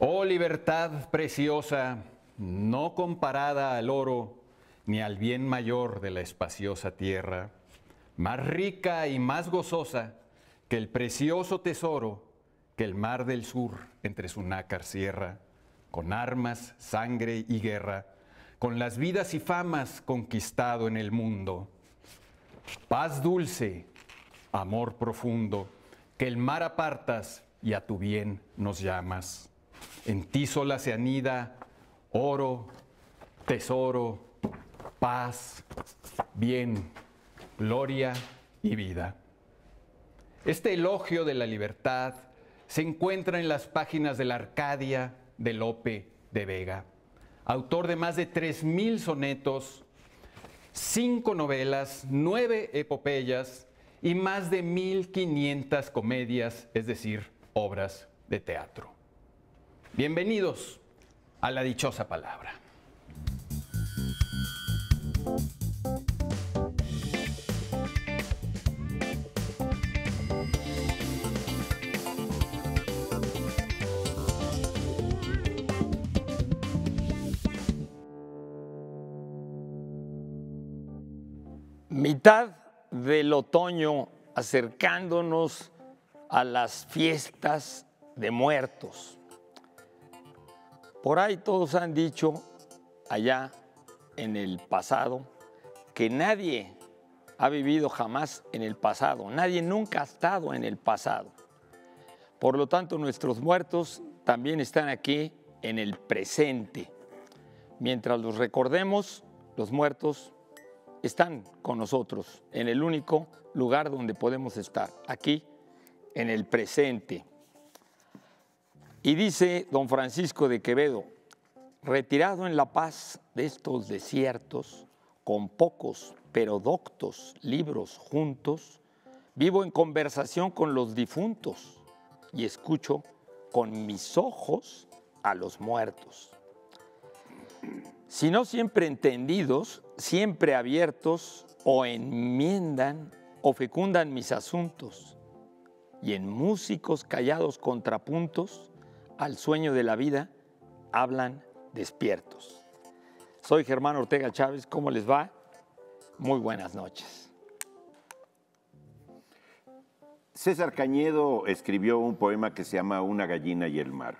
Oh libertad preciosa, no comparada al oro ni al bien mayor de la espaciosa tierra, más rica y más gozosa que el precioso tesoro que el mar del sur entre su nácar cierra, con armas, sangre y guerra, con las vidas y famas conquistado en el mundo. Paz dulce, amor profundo, que el mar apartas y a tu bien nos llamas. En ti sola se anida oro, tesoro, paz, bien, gloria y vida. Este elogio de la libertad se encuentra en las páginas de la Arcadia de Lope de Vega, autor de más de 3.000 sonetos, cinco novelas, nueve epopeyas y más de 1.500 comedias, es decir, obras de teatro. Bienvenidos a la dichosa palabra. Mitad del otoño acercándonos a las fiestas de muertos. Por ahí todos han dicho allá en el pasado que nadie ha vivido jamás en el pasado, nadie nunca ha estado en el pasado. Por lo tanto, nuestros muertos también están aquí en el presente. Mientras los recordemos, los muertos están con nosotros en el único lugar donde podemos estar, aquí en el presente. Y dice don Francisco de Quevedo, retirado en la paz de estos desiertos, con pocos pero doctos libros juntos, vivo en conversación con los difuntos y escucho con mis ojos a los muertos. Si no siempre entendidos, siempre abiertos, o enmiendan o fecundan mis asuntos, y en músicos callados contrapuntos al sueño de la vida, hablan despiertos. Soy Germán Ortega Chávez, ¿cómo les va? Muy buenas noches. César Cañedo escribió un poema que se llama Una gallina y el mar.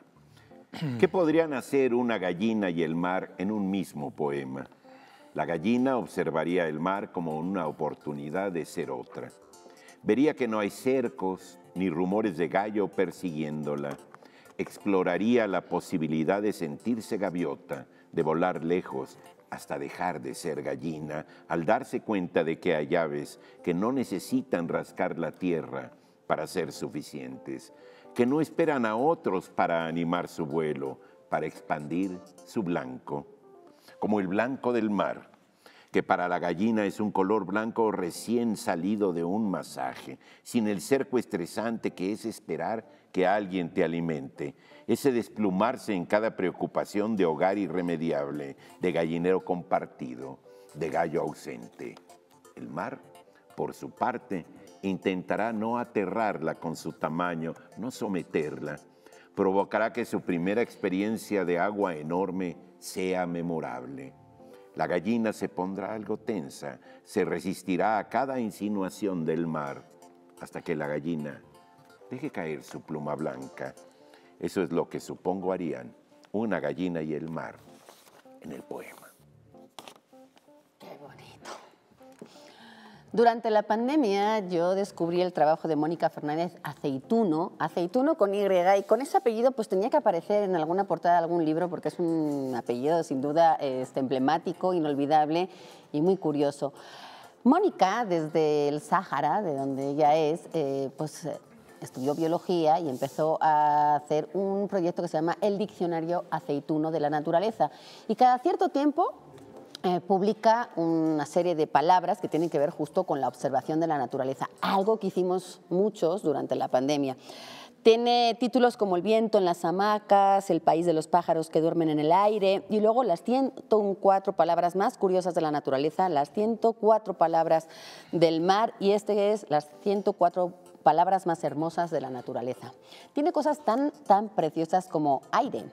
¿Qué podrían hacer una gallina y el mar en un mismo poema? La gallina observaría el mar como una oportunidad de ser otra. Vería que no hay cercos ni rumores de gallo persiguiéndola exploraría la posibilidad de sentirse gaviota, de volar lejos, hasta dejar de ser gallina, al darse cuenta de que hay aves que no necesitan rascar la tierra para ser suficientes, que no esperan a otros para animar su vuelo, para expandir su blanco, como el blanco del mar, que para la gallina es un color blanco recién salido de un masaje, sin el cerco estresante que es esperar que alguien te alimente. Ese desplumarse en cada preocupación de hogar irremediable, de gallinero compartido, de gallo ausente. El mar, por su parte, intentará no aterrarla con su tamaño, no someterla. Provocará que su primera experiencia de agua enorme sea memorable. La gallina se pondrá algo tensa, se resistirá a cada insinuación del mar, hasta que la gallina Deje caer su pluma blanca. Eso es lo que supongo harían una gallina y el mar en el poema. Qué bonito. Durante la pandemia yo descubrí el trabajo de Mónica Fernández Aceituno, Aceituno con Y, y con ese apellido pues tenía que aparecer en alguna portada de algún libro porque es un apellido sin duda este, emblemático, inolvidable y muy curioso. Mónica, desde el Sáhara, de donde ella es, eh, pues estudió biología y empezó a hacer un proyecto que se llama El Diccionario Aceituno de la Naturaleza. Y cada cierto tiempo eh, publica una serie de palabras que tienen que ver justo con la observación de la naturaleza, algo que hicimos muchos durante la pandemia. Tiene títulos como El viento en las hamacas, El país de los pájaros que duermen en el aire y luego las 104 palabras más curiosas de la naturaleza, las 104 palabras del mar y este es las 104 palabras palabras más hermosas de la naturaleza. Tiene cosas tan, tan preciosas como aire,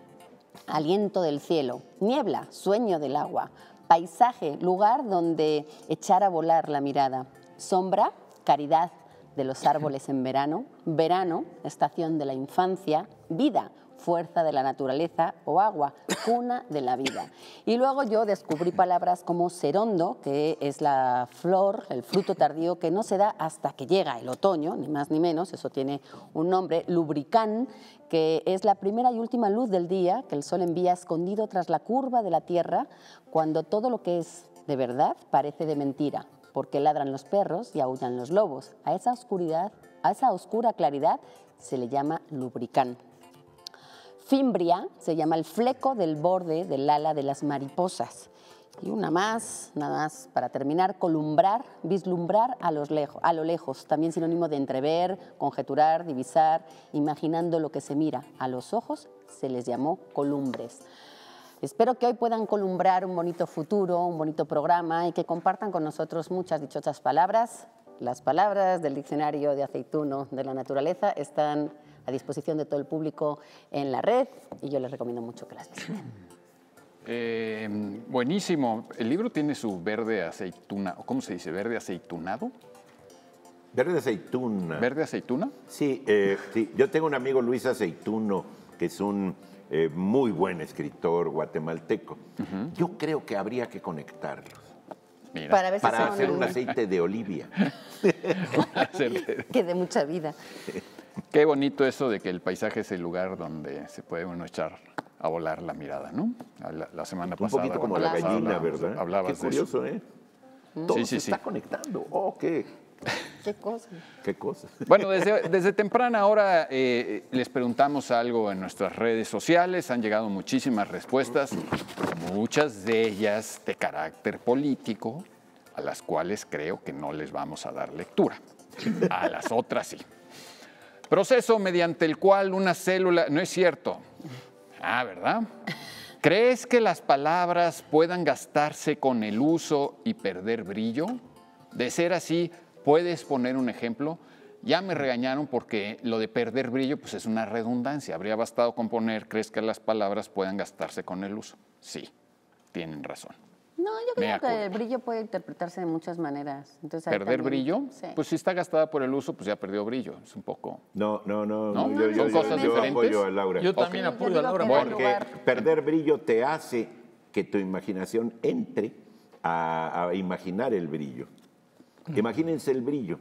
aliento del cielo, niebla, sueño del agua, paisaje, lugar donde echar a volar la mirada, sombra, caridad de los árboles en verano, verano, estación de la infancia, vida, fuerza de la naturaleza o agua, cuna de la vida. Y luego yo descubrí palabras como serondo, que es la flor, el fruto tardío que no se da hasta que llega el otoño, ni más ni menos, eso tiene un nombre, lubricán, que es la primera y última luz del día que el sol envía escondido tras la curva de la tierra cuando todo lo que es de verdad parece de mentira, porque ladran los perros y aullan los lobos. A esa oscuridad, a esa oscura claridad se le llama lubricán fimbria, se llama el fleco del borde del ala de las mariposas. Y una más, nada más para terminar, columbrar, vislumbrar a, los a lo lejos, también sinónimo de entrever, conjeturar, divisar, imaginando lo que se mira. A los ojos se les llamó columbres. Espero que hoy puedan columbrar un bonito futuro, un bonito programa y que compartan con nosotros muchas dichosas palabras. Las palabras del diccionario de aceituno de la naturaleza están a disposición de todo el público en la red y yo les recomiendo mucho que las visiten. Eh, buenísimo. El libro tiene su verde aceituna, ¿cómo se dice? ¿Verde aceitunado? Verde aceituna. ¿Verde aceituna? Sí, eh, yo tengo un amigo Luis Aceituno, que es un eh, muy buen escritor guatemalteco. Yo creo que habría que conectarlos. para, hacer un aceite de olivia. que de mucha vida. Qué bonito eso de que el paisaje es el lugar donde se puede uno echar a volar la mirada, ¿no? La, semana pasada. Un poquito como la gallina, ¿verdad? qué curioso, de eso. ¿eh? Todo sí, sí, se está conectando. Oh, qué. Qué cosa. Qué cosa. Bueno, desde, temprana ahora eh, les preguntamos algo en nuestras redes sociales. Han llegado muchísimas respuestas, muchas de ellas de carácter político, a las cuales creo que no les vamos a dar lectura. A las otras sí. Proceso mediante el cual una célula... No es cierto. Ah, ¿verdad? ¿Crees que las palabras puedan gastarse con el uso y perder brillo? De ser así, ¿puedes poner un ejemplo? Ya me regañaron porque lo de perder brillo pues es una redundancia. Habría bastado con poner, ¿crees que las palabras puedan gastarse con el uso? Sí, tienen razón. No, yo creo que el brillo puede interpretarse de muchas maneras. ¿Perder brillo? Pues si está gastada por el uso, pues ya perdió brillo. Es un poco. No, no, no. Yo, Son cosas diferentes. a Laura. Yo también apoyo a Laura. Porque perder brillo te hace que tu imaginación entre a, imaginar el brillo. Imagínense el brillo.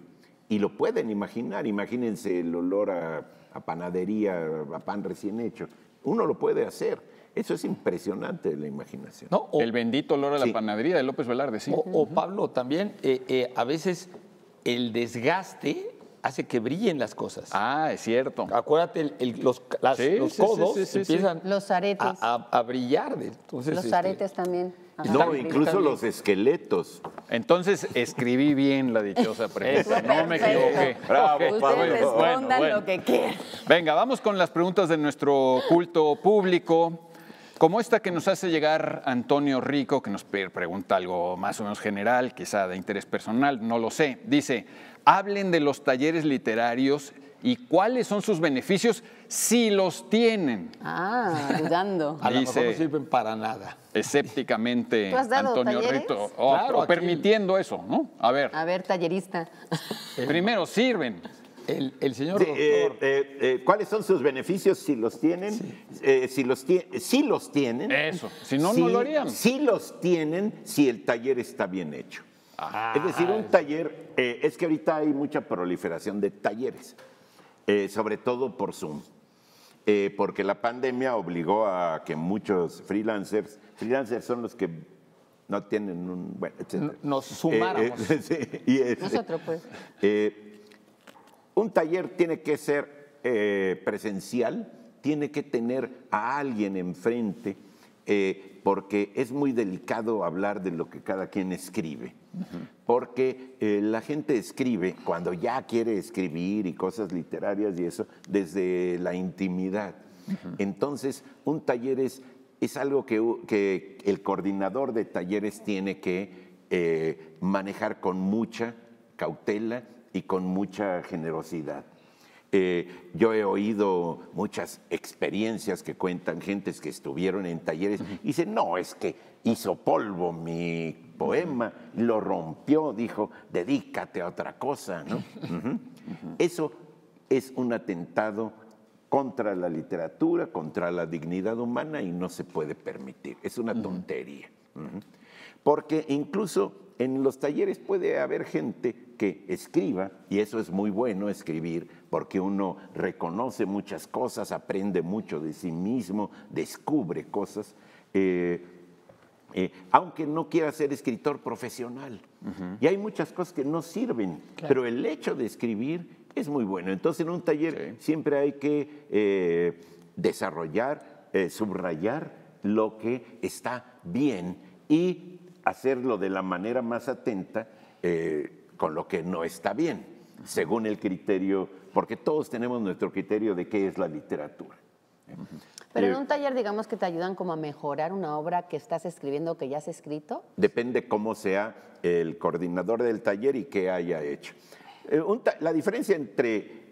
Y lo pueden imaginar. Imagínense el olor a, a panadería, a pan recién hecho. Uno lo puede hacer eso es impresionante la imaginación. el bendito olor a la panadería de López Velarde, sí. O, Pablo, también eh, eh, a veces el desgaste hace que brillen las cosas. Ah, es cierto. Acuérdate, los, los, codos empiezan los aretes. A, brillar. los este, aretes también. No, incluso los esqueletos. Entonces escribí bien la dichosa pregunta. no me equivoqué. Bravo, lo que quieran. Venga, vamos con las preguntas de nuestro culto público como esta que nos hace llegar Antonio Rico, que nos pregunta algo más o menos general, quizá de interés personal, no lo sé. Dice, hablen de los talleres literarios y cuáles son sus beneficios si los tienen. Ah, dudando. A lo mejor no sirven para nada. Escépticamente, Antonio talleres? permitiendo eso, ¿no? A ver. A ver, tallerista. Primero sirven. El, el señor eh, eh, eh, ¿Cuáles son sus beneficios si los tienen? Sí. si, los si los tienen. Eso, si no, no lo harían. Si los tienen, si el taller está bien hecho. es decir, ah, un taller, es que ahorita hay mucha proliferación de talleres, sobre todo por Zoom. porque la pandemia obligó a que muchos freelancers, freelancers son los que no tienen un... Bueno, Nos sumáramos. Nosotros, este, pues un taller tiene que ser eh, presencial, tiene que tener a alguien enfrente, eh, porque es muy delicado hablar de lo que cada quien escribe. Porque eh, la gente escribe cuando ya quiere escribir y cosas literarias y eso, desde la intimidad. Entonces, un taller es, es algo que, el coordinador de talleres tiene que manejar con mucha cautela y con mucha generosidad. Eh, yo he oído muchas experiencias que cuentan gentes que estuvieron en talleres y dicen, no, es que hizo polvo mi poema, lo rompió, dijo, dedícate a otra cosa. Eso es un atentado contra la literatura, contra la dignidad humana y no se puede permitir. Es una tontería porque incluso en los talleres puede haber gente que escriba, y eso es muy bueno escribir, porque uno reconoce muchas cosas, aprende mucho de sí mismo, descubre cosas, eh, eh, aunque no quiera ser escritor profesional. Y hay muchas cosas que no sirven, pero el hecho de escribir es muy bueno. Entonces en un taller siempre hay que eh, desarrollar, subrayar lo que está bien y hacerlo de la manera más atenta eh, con lo que no está bien, según el criterio, porque todos tenemos nuestro criterio de qué es la literatura. Pero en eh, un taller, digamos que te ayudan como a mejorar una obra que estás escribiendo o que ya has escrito. Depende cómo sea el coordinador del taller y qué haya hecho. Eh, la diferencia entre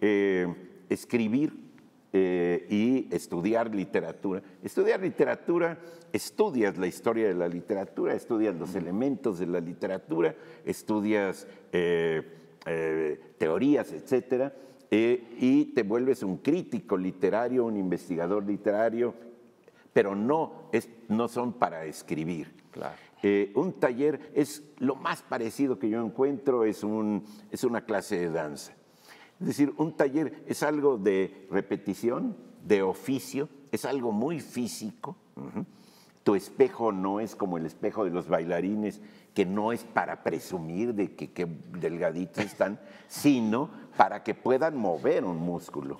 escribir eh, y estudiar literatura. Estudiar literatura, estudias la historia de la literatura, estudias los elementos de la literatura, estudias eh, eh, teorías, etcétera, y te vuelves un crítico literario, un investigador literario, pero no, no son para escribir. un taller es lo más parecido que yo encuentro, es una clase de danza. Es decir, un taller es algo de repetición, de oficio, es algo muy físico. Tu espejo no es como el espejo de los bailarines, que no es para presumir de que, delgaditos están, sino para que puedan mover un músculo.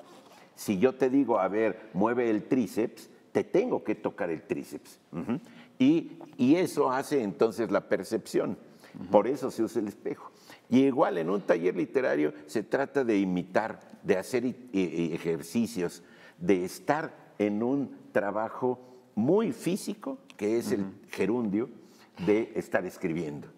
Si yo te digo, a ver, mueve el tríceps, te tengo que tocar el tríceps. y, eso hace entonces la percepción. Por eso se usa el espejo. Y igual en un taller literario se trata de imitar, de hacer ejercicios, de estar en un trabajo muy físico, que es el gerundio de estar escribiendo.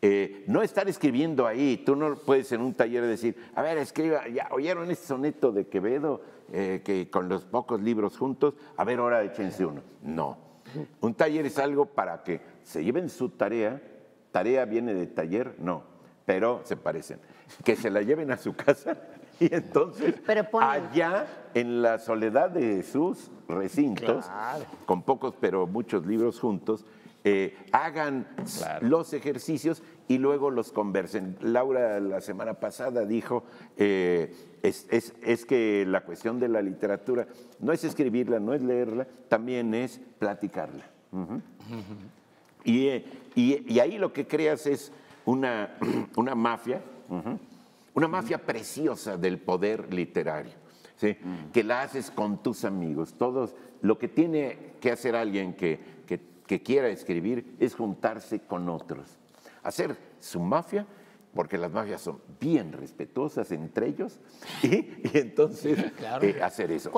Eh, no estar escribiendo ahí, tú no puedes en un taller decir, a ver, escriba, ya oyeron ese soneto de Quevedo, eh, que con los pocos libros juntos, a ver, ahora échense uno. No, un taller es algo para que se lleven su tarea, tarea viene de taller, no, pero se parecen, que se la lleven a su casa y entonces allá en la soledad de sus recintos, con pocos pero muchos libros juntos, eh, hagan los ejercicios y luego los conversen. Laura la semana pasada dijo, eh, es, que la cuestión de la literatura no es escribirla, no es leerla, también es platicarla. Eh, y, ahí lo que creas es una, una mafia, una mafia preciosa del poder literario, que la haces con tus amigos. Todos, lo que tiene que hacer alguien que, quiera escribir es juntarse con otros, hacer su mafia porque las mafias son bien respetuosas entre ellos y, entonces eh, hacer eso. sí,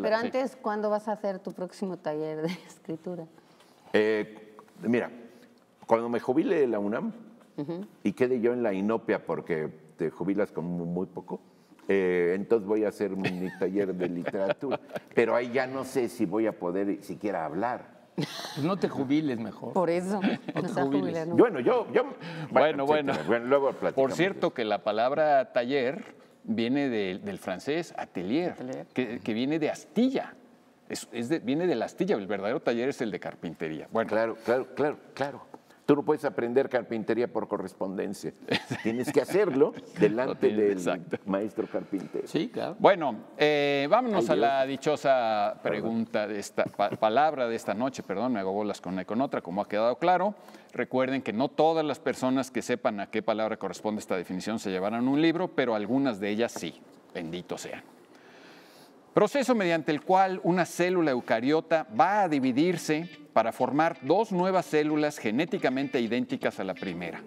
pero antes, ¿cuándo vas a hacer tu próximo taller de escritura? Eh, mira, cuando me jubile la UNAM y quede yo en la inopia porque te jubilas con muy poco, eh, entonces voy a hacer mi taller de literatura. Pero ahí ya no sé si voy a poder siquiera hablar. no te jubiles mejor. Por eso. No te jubiles. Bueno, yo, Bueno, bueno. bueno. Por cierto, que la palabra taller viene del francés atelier, Que, viene de astilla. viene de la astilla. El verdadero taller es el de carpintería. Bueno. Claro, claro, claro, claro. Tú no puedes aprender carpintería por correspondencia. Tienes que hacerlo delante del maestro carpintero. Sí, claro. Bueno, eh, vámonos a la dichosa pregunta de esta palabra de esta noche. Perdón, me hago bolas con una y con otra, como ha quedado claro. Recuerden que no todas las personas que sepan a qué palabra corresponde esta definición se llevarán un libro, pero algunas de ellas sí. Bendito sean proceso mediante el cual una célula eucariota va a dividirse para formar dos nuevas células genéticamente idénticas a la primera.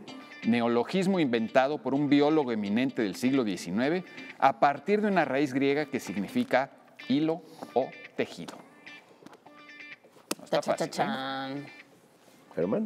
Neologismo inventado por un biólogo eminente del siglo XIX a partir de una raíz griega que significa hilo o tejido. ¿eh?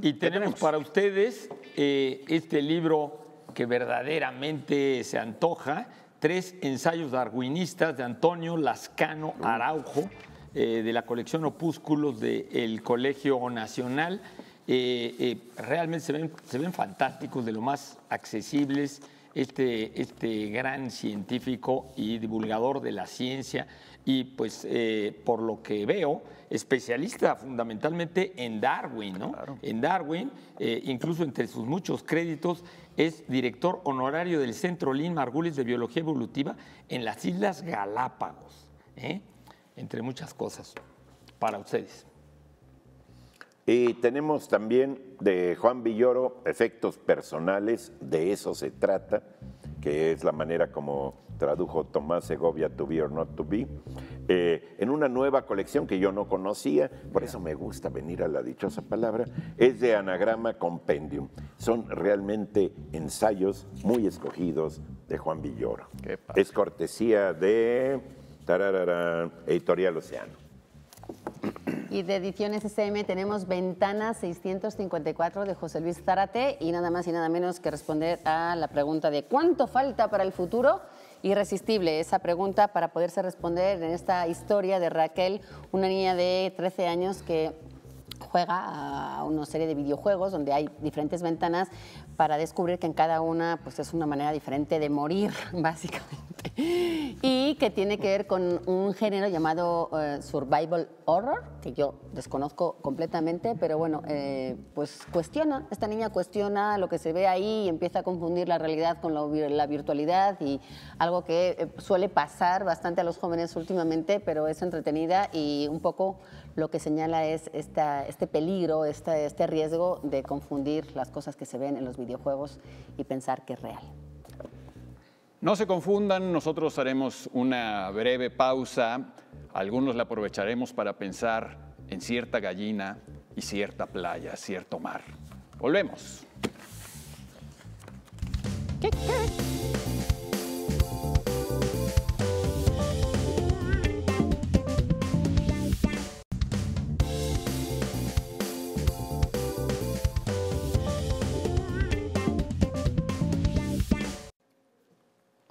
Y tenemos, para ustedes eh, este libro que verdaderamente se antoja, tres ensayos darwinistas de Antonio Lascano Araujo, eh, de la colección Opúsculos del Colegio Nacional. Eh, eh, realmente se ven, se ven fantásticos, de lo más accesibles, este, este, gran científico y divulgador de la ciencia y pues eh, por lo que veo, especialista fundamentalmente en Darwin, ¿no? En Darwin, eh, incluso entre sus muchos créditos, es director honorario del Centro Lin Margulis de Biología Evolutiva en las Islas Galápagos, ¿eh? entre muchas cosas, para ustedes. Y tenemos también de Juan Villoro efectos personales, de eso se trata, que es la manera como tradujo Tomás Segovia To Be or Not To Be, eh, en una nueva colección que yo no conocía, por eso me gusta venir a la dichosa palabra, es de Anagrama Compendium. Son realmente ensayos muy escogidos de Juan Villoro. Es cortesía de Editorial Oceano. Y de Ediciones SM tenemos Ventana 654 de José Luis Zárate y nada más y nada menos que responder a la pregunta de ¿cuánto falta para el futuro? Irresistible, esa pregunta para poderse responder en esta historia de Raquel, una niña de 13 años que juega a una serie de videojuegos donde hay diferentes ventanas para descubrir que en cada una pues, es una manera diferente de morir, básicamente. Y que tiene que ver con un género llamado eh, survival horror, que yo desconozco completamente, pero bueno, eh, pues cuestiona, esta niña cuestiona lo que se ve ahí y empieza a confundir la realidad con la, virtualidad y algo que eh, suele pasar bastante a los jóvenes últimamente, pero es entretenida y un poco lo que señala es este peligro, este riesgo de confundir las cosas que se ven en los videojuegos y pensar que es real. No se confundan, nosotros haremos una breve pausa, algunos la aprovecharemos para pensar en cierta gallina y cierta playa, cierto mar. Volvemos. ¿Qué,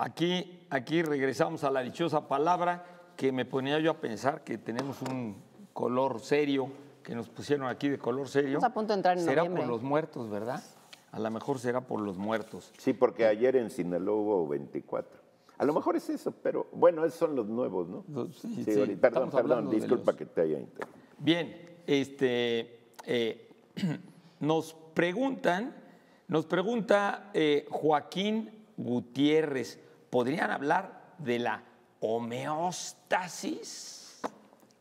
Aquí, aquí regresamos a la dichosa palabra que me ponía yo a pensar que tenemos un color serio, que nos pusieron aquí de color serio. Estamos a punto de entrar en Será por los muertos, ¿verdad? A lo mejor será por los muertos. Sí, porque ayer en Sinaloa hubo 24. A lo mejor es eso, pero bueno, esos son los nuevos, ¿no? Sí, perdón, perdón, disculpa que te haya interrumpido. Bien, este, eh, nos preguntan, nos pregunta eh, Joaquín Gutiérrez, podrían hablar de la homeostasis.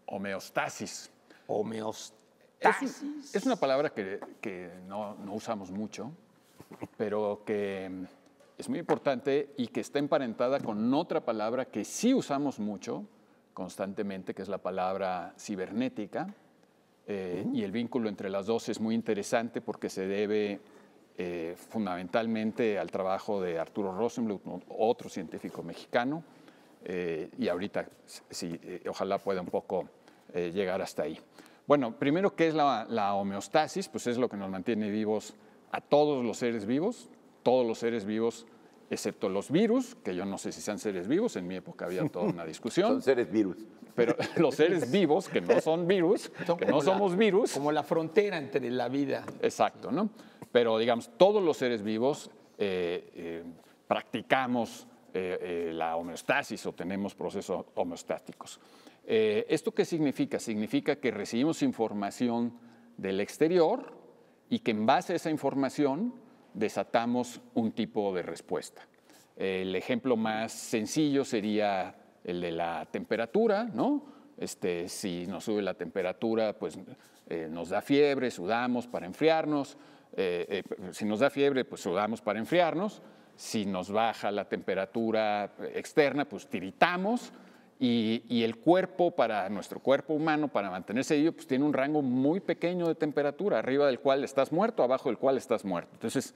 Homeostasis. Homeostasis. Es, una palabra que, no, usamos mucho, pero que es muy importante y que está emparentada con otra palabra que sí usamos mucho constantemente, que es la palabra cibernética. Eh, y el vínculo entre las dos es muy interesante porque se debe eh, fundamentalmente al trabajo de Arturo Rosenbluth, otro científico mexicano, eh, y ahorita si, eh, ojalá pueda un poco llegar hasta ahí. Bueno, primero, ¿qué es la, homeostasis? Pues es lo que nos mantiene vivos a todos los seres vivos. Todos los seres vivos excepto los virus, que yo no sé si sean seres vivos, en mi época había toda una discusión. Son seres virus. Pero los seres vivos, que no son virus, que no somos virus. Como la frontera entre la vida. Exacto, ¿no? Pero digamos, todos los seres vivos eh, eh, practicamos eh, la homeostasis o tenemos procesos homeostáticos. ¿Esto qué significa? Significa que recibimos información del exterior y que en base a esa información desatamos un tipo de respuesta. El ejemplo más sencillo sería el de la temperatura, ¿no? Este, si nos sube la temperatura, pues eh, nos da fiebre, sudamos para enfriarnos. Eh, eh, si nos da fiebre, pues sudamos para enfriarnos. Si nos baja la temperatura externa, pues tiritamos. Y, el cuerpo, para nuestro cuerpo humano, para mantenerse vivo, pues tiene un rango muy pequeño de temperatura, arriba del cual estás muerto, abajo del cual estás muerto. Entonces,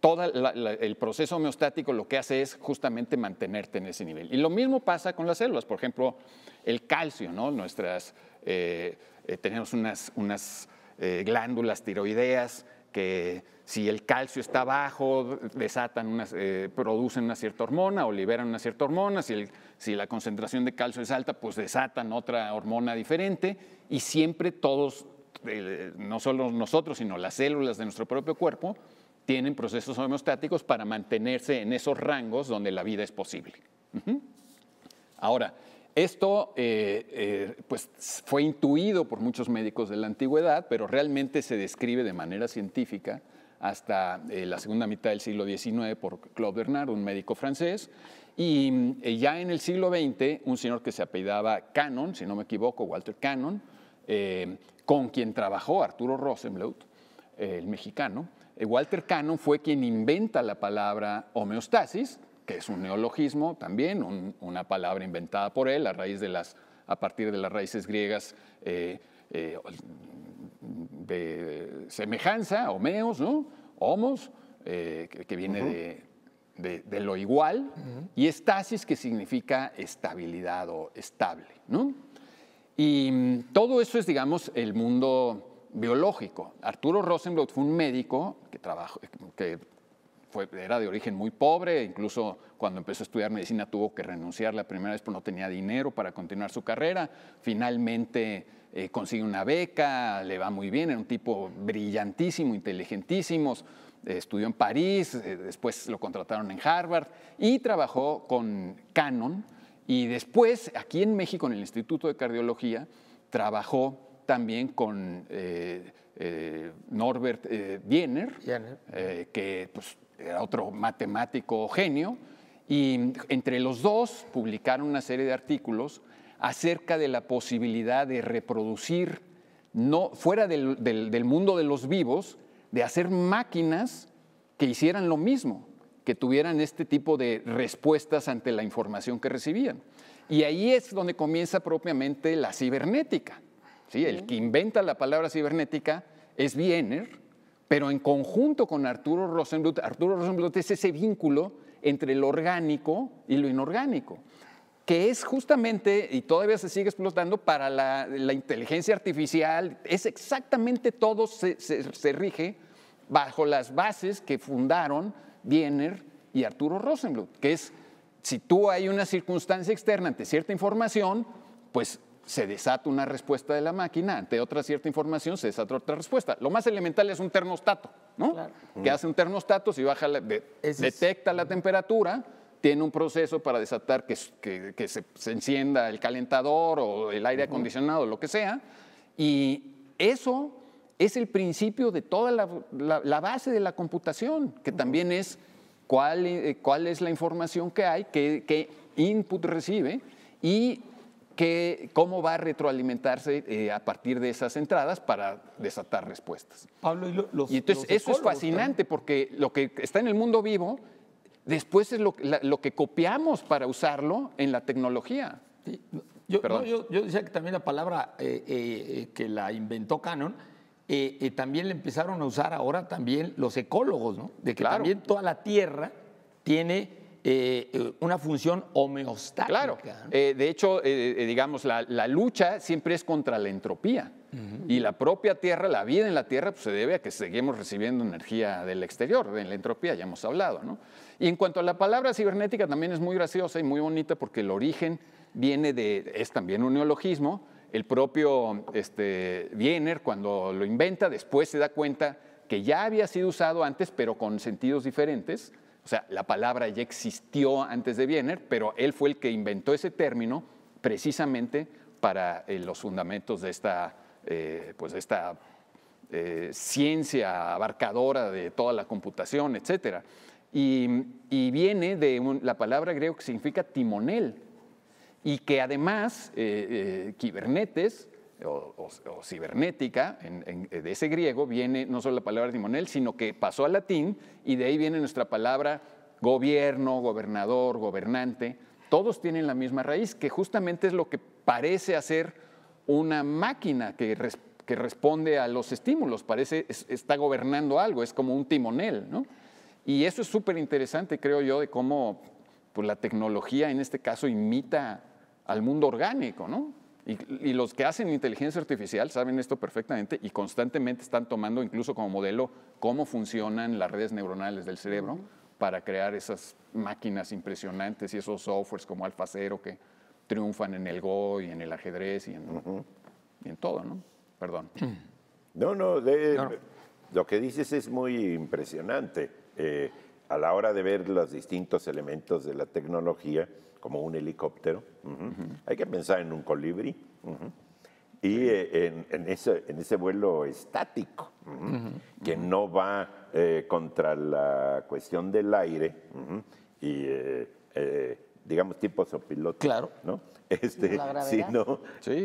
todo el proceso homeostático lo que hace es justamente mantenerte en ese nivel. Y lo mismo pasa con las células, por ejemplo, el calcio, ¿no? Nuestras, eh, eh, tenemos unas, eh, glándulas tiroideas que si el calcio está bajo, desatan eh, producen una cierta hormona o liberan una cierta hormona, si, la concentración de calcio es alta, pues desatan otra hormona diferente y siempre todos, eh, no solo nosotros, sino las células de nuestro propio cuerpo, tienen procesos homeostáticos para mantenerse en esos rangos donde la vida es posible. Ahora, esto eh, eh, pues, fue intuido por muchos médicos de la antigüedad, pero realmente se describe de manera científica hasta eh, la segunda mitad del siglo XIX por Claude Bernard, un médico francés. Y ya en el siglo XX, un señor que se apellidaba Cannon, si no me equivoco, Walter Cannon, con quien trabajó Arturo Rosenblatt, el mexicano, Walter Cannon fue quien inventa la palabra homeostasis, que es un neologismo también, una palabra inventada por él a, partir de las raíces griegas eh, eh, de semejanza, homeos, ¿no? homos, eh, que, viene de, lo igual, y estasis, que significa estabilidad o estable. Y mm, todo eso es, digamos, el mundo biológico. Arturo Rosenblatt fue un médico que, trabajó, que era de origen muy pobre, incluso cuando empezó a estudiar medicina tuvo que renunciar la primera vez porque no tenía dinero para continuar su carrera. Finalmente consiguió eh, consigue una beca, le va muy bien, era un tipo brillantísimo, inteligentísimo, estudió en París, eh, después lo contrataron en Harvard y trabajó con Canon y después aquí en México en el Instituto de Cardiología trabajó también con... Eh, Norbert eh, Wiener, que pues, era otro matemático genio, y entre los dos publicaron una serie de artículos acerca de la posibilidad de reproducir, no, fuera del, mundo de los vivos, de hacer máquinas que hicieran lo mismo, que tuvieran este tipo de respuestas ante la información que recibían. Y ahí es donde comienza propiamente la cibernética. ¿sí? El que inventa la palabra cibernética es Wiener, pero en conjunto con Arturo Rosenbluth, Arturo Rosenbluth es ese vínculo entre lo orgánico y lo inorgánico, que es justamente, y todavía se sigue explotando, para la, inteligencia artificial, es exactamente todo se, rige bajo las bases que fundaron Diener y Arturo Rosenblut, que es, si tú hay una circunstancia externa ante cierta información, pues se desata una respuesta de la máquina, ante otra cierta información se desata otra respuesta. Lo más elemental es un termostato, ¿no? Que hace un termostato, si baja, la, detecta la temperatura, tiene un proceso para desatar que, se, encienda el calentador o el aire acondicionado, lo que sea, y eso es el principio de toda la, base de la computación, que también es cuál, eh, cuál es la información que hay, qué, qué input recibe, y cómo va a retroalimentarse eh, a partir de esas entradas para desatar respuestas. Pablo, y, entonces eso es fascinante porque lo que está en el mundo vivo después es lo, que copiamos para usarlo en la tecnología. Yo, decía que también la palabra eh, eh, que la inventó Canon, también la empezaron a usar ahora también los ecólogos, ¿no? De que también toda la tierra tiene eh, eh, una función homeostática. Claro. Eh, de hecho, digamos, la, lucha siempre es contra la entropía. Y la propia Tierra, la vida en la Tierra, pues, se debe a que seguimos recibiendo energía del exterior, de la entropía, ya hemos hablado. Y en cuanto a la palabra cibernética, también es muy graciosa y muy bonita porque el origen viene de, es también un neologismo, el propio este, Wiener, cuando lo inventa, después se da cuenta que ya había sido usado antes, pero con sentidos diferentes, o sea, la palabra ya existió antes de Wiener, pero él fue el que inventó ese término precisamente para eh, los fundamentos de esta, eh, pues eh, ciencia abarcadora de toda la computación, etc. Y, viene de la palabra griega que significa timonel y que además Quibernetes o, cibernética, eh, de ese griego viene no solo la palabra timonel, sino que pasó al latín y de ahí viene nuestra palabra gobierno, gobernador, gobernante. Todos tienen la misma raíz, que justamente es lo que parece hacer una máquina que, que responde a los estímulos, parece está gobernando algo, es como un timonel, ¿no? Y eso es súper interesante, creo yo, de cómo pues, la tecnología en este caso imita al mundo orgánico, ¿no? Y, los que hacen inteligencia artificial saben esto perfectamente y constantemente están tomando incluso como modelo cómo funcionan las redes neuronales del cerebro para crear esas máquinas impresionantes y esos softwares como Cero que triunfan en el Go y en el ajedrez y en, todo, ¿no? Perdón. No, no, lo que dices es muy impresionante. Eh, a la hora de ver los distintos elementos de la tecnología, como un helicóptero, hay que pensar en un colibrí. Y eh, en, ese, vuelo estático, que no va eh, contra la cuestión del aire y, eh, digamos, tipo piloto. Claro. ¿no? Este,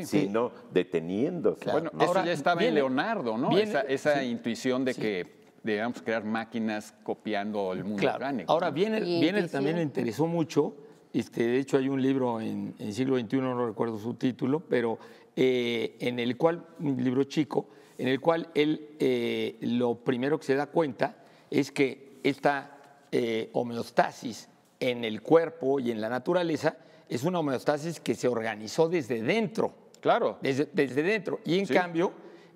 sino, deteniéndose. Bueno, eso ya estaba en Leonardo, ¿no? esa, intuición de que debíamos crear máquinas copiando el mundo Ahora, viene, viene también le interesó mucho este, de hecho, hay un libro en, el siglo XXI, no recuerdo su título, pero eh, en el cual, un libro chico, en el cual él eh, lo primero que se da cuenta es que esta eh, homeostasis en el cuerpo y en la naturaleza es una homeostasis que se organizó desde dentro. Claro. Desde, dentro. Y en cambio,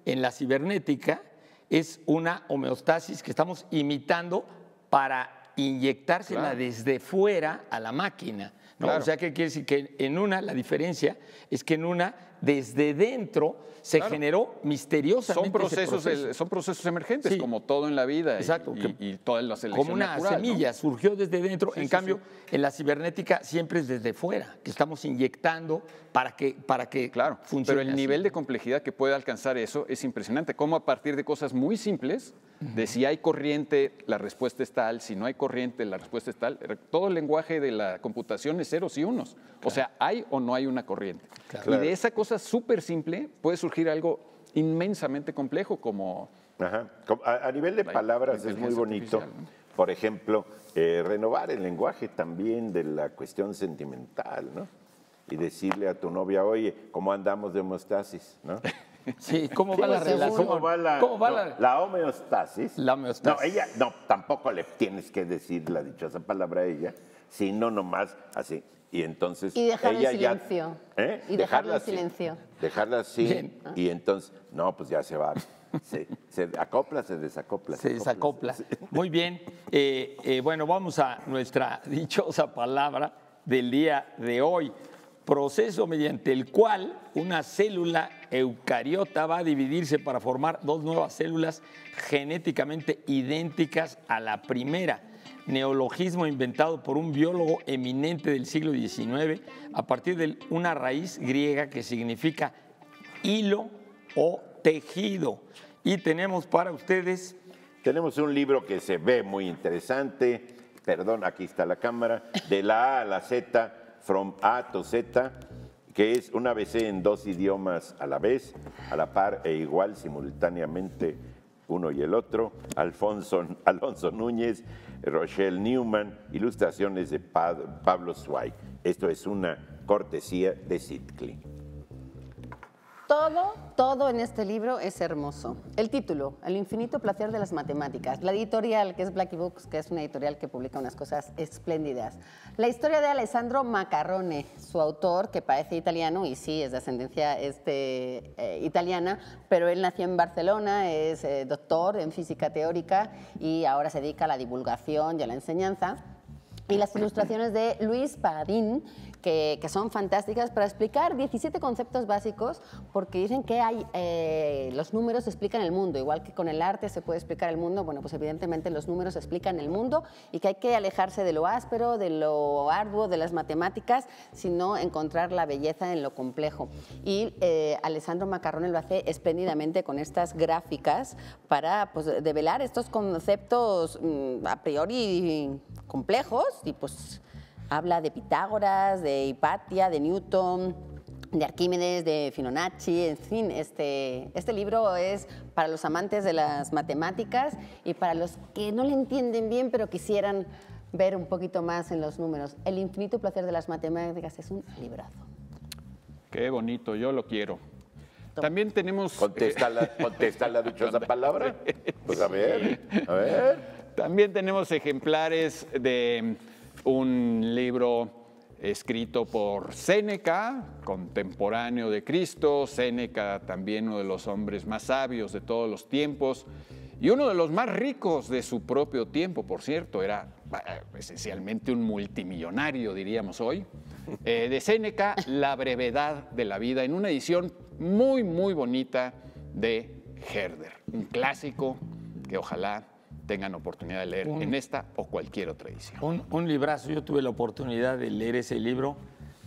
en la cibernética es una homeostasis que estamos imitando para inyectársela desde fuera a la máquina. O sea, que quiere decir? Que en una, la diferencia es que en una desde dentro se generó misteriosamente. Son procesos, son procesos emergentes, como todo en la vida. Exacto. Y, toda todas las Como una semilla, surgió desde dentro. en cambio, en la cibernética siempre es desde fuera, que estamos inyectando para que, para que claro, funcione. Pero el nivel de complejidad que puede alcanzar eso es impresionante. Cómo a partir de cosas muy simples, de si hay corriente, la respuesta es tal, si no hay corriente, la respuesta es tal. Todo el lenguaje de la computación es ceros y unos. O sea, hay o no hay una corriente. Y de esa cosa súper simple puede surgir algo inmensamente complejo como... A, nivel de palabras es muy bonito. Por ejemplo, eh, renovar el lenguaje también de la cuestión sentimental, ¿no? Y decirle a tu novia, oye, ¿cómo andamos de homeostasis? ¿no? Sí, ¿cómo va la relación? ¿Cómo va la, la... homeostasis? La homeostasis. No, ella, no, tampoco le tienes que decir la dichosa palabra a ella, sino nomás así, y entonces. Y en silencio. ¿eh? Y dejarla, en silencio. Dejarla así. Y entonces. No, pues ya se va. Se, acopla, se desacopla. Se, desacopla. Muy bien. Eh, eh, bueno, vamos a nuestra dichosa palabra del día de hoy. Proceso mediante el cual una célula eucariota va a dividirse para formar dos nuevas células genéticamente idénticas a la primera neologismo inventado por un biólogo eminente del siglo XIX a partir de una raíz griega que significa hilo o tejido. Y tenemos para ustedes... Tenemos un libro que se ve muy interesante, perdón, aquí está la cámara, de la A a la Z, From A to Z, que es una ABC en dos idiomas a la vez, a la par e igual simultáneamente uno y el otro, Alfonso, Alonso Núñez, Rochelle Newman, ilustraciones de Pablo Zweig. Esto es una cortesía de Sitkling. Todo, todo en este libro es hermoso. El título, El infinito placer de las matemáticas. La editorial, que es Blacky Books, que es una editorial que publica unas cosas espléndidas. La historia de Alessandro Macarrone, su autor, que parece italiano y sí, es de ascendencia este, eh, italiana, pero él nació en Barcelona, es eh, doctor en física teórica y ahora se dedica a la divulgación y a la enseñanza y las ilustraciones de Luis Padín, que, son fantásticas para explicar 17 conceptos básicos, porque dicen que hay, eh, los números explican el mundo, igual que con el arte se puede explicar el mundo, bueno, pues evidentemente los números explican el mundo y que hay que alejarse de lo áspero, de lo arduo, de las matemáticas, sino encontrar la belleza en lo complejo. Y eh, Alessandro Macarrone lo hace espléndidamente con estas gráficas para pues, develar estos conceptos mm, a priori complejos, y pues habla de Pitágoras, de Hipatia, de Newton, de Arquímedes, de Finonacci, en fin, este, este libro es para los amantes de las matemáticas y para los que no le entienden bien pero quisieran ver un poquito más en los números. El infinito placer de las matemáticas es un librazo. Qué bonito, yo lo quiero. También tenemos... Contesta la, contesta la dichosa palabra. Pues a ver, a ver. También tenemos ejemplares de un libro escrito por Séneca, contemporáneo de Cristo, Séneca también uno de los hombres más sabios de todos los tiempos y uno de los más ricos de su propio tiempo, por cierto, era esencialmente un multimillonario, diríamos hoy, eh, de Séneca, La brevedad de la vida, en una edición muy, muy bonita de Herder, un clásico que ojalá tengan oportunidad de leer en esta o cualquier otra edición. Un, librazo, yo tuve la oportunidad de leer ese libro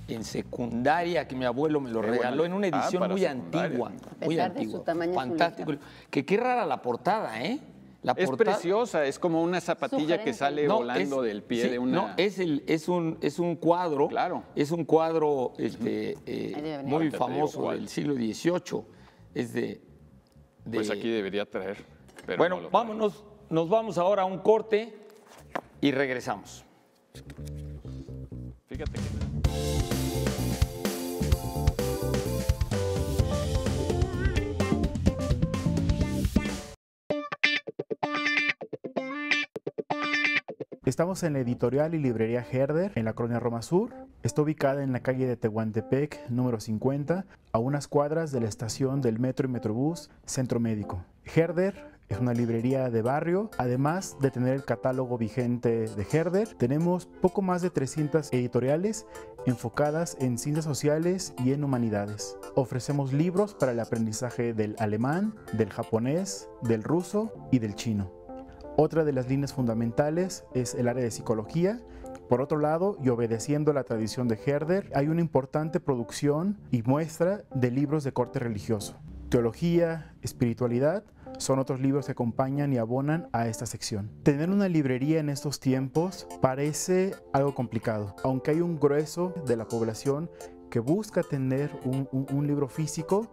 en secundaria, que mi abuelo me lo regaló en una ah, edición muy antigua, muy antigua, fantástico. Que qué rara la portada, ¿eh? La es preciosa, es como una zapatilla que sale volando del pie de una. No, es, el, es, un, es un cuadro. Claro. Es un cuadro este, eh, muy famoso del siglo XVIII. Es de, de, Pues aquí debería traer. bueno, vámonos. Nos vamos ahora a un corte y regresamos. Estamos en la editorial y librería Herder, en la colonia Roma Sur. Está ubicada en la calle de Tehuantepec, número 50, a unas cuadras de la estación del metro y metrobús Centro Médico. Herder es una librería de barrio. Además de tener el catálogo vigente de Herder, tenemos poco más de 300 editoriales enfocadas en ciencias sociales y en humanidades. Ofrecemos libros para el aprendizaje del alemán, del japonés, del ruso y del chino. Otra de las líneas fundamentales es el área de psicología. Por otro lado, y obedeciendo la tradición de Herder, hay una importante producción y muestra de libros de corte religioso. Teología, espiritualidad son otros libros que acompañan y abonan a esta sección. Tener una librería en estos tiempos parece algo complicado, aunque hay un grueso de la población que busca tener un, libro físico,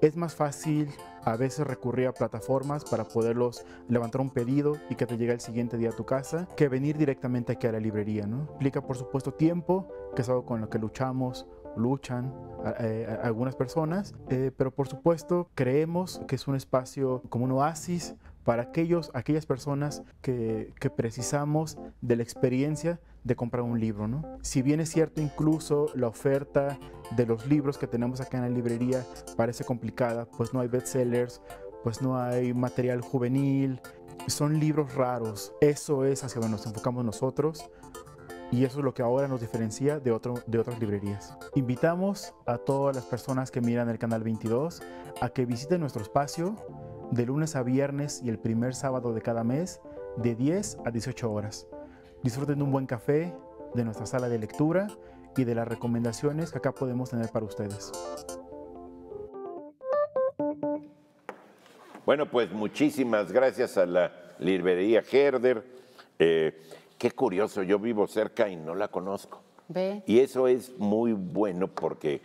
es más fácil a veces recurrir a plataformas para poderlos levantar un pedido y que te llegue el siguiente día a tu casa, que venir directamente aquí a la librería, ¿no? Implica, por supuesto, tiempo, que es algo con lo que luchamos luchan eh, algunas personas, eh, pero por supuesto creemos que es un espacio como un oasis para aquellos, aquellas personas que, que, precisamos de la experiencia de comprar un libro. ¿no? Si bien es cierto incluso la oferta de los libros que tenemos acá en la librería parece complicada, pues no hay bestsellers, pues no hay material juvenil, son libros raros. Eso es hacia donde nos enfocamos nosotros y eso es lo que ahora nos diferencia de, de otras librerías. Invitamos a todas las personas que miran el canal 22 a que visiten nuestro espacio de lunes a viernes y el primer sábado de cada mes de 10 a 18 horas. Disfruten de un buen café, de nuestra sala de lectura y de las recomendaciones que acá podemos tener para ustedes. Bueno, pues muchísimas gracias a la librería Herder. Eh, Qué curioso, yo vivo cerca y no la conozco. Y eso es muy bueno porque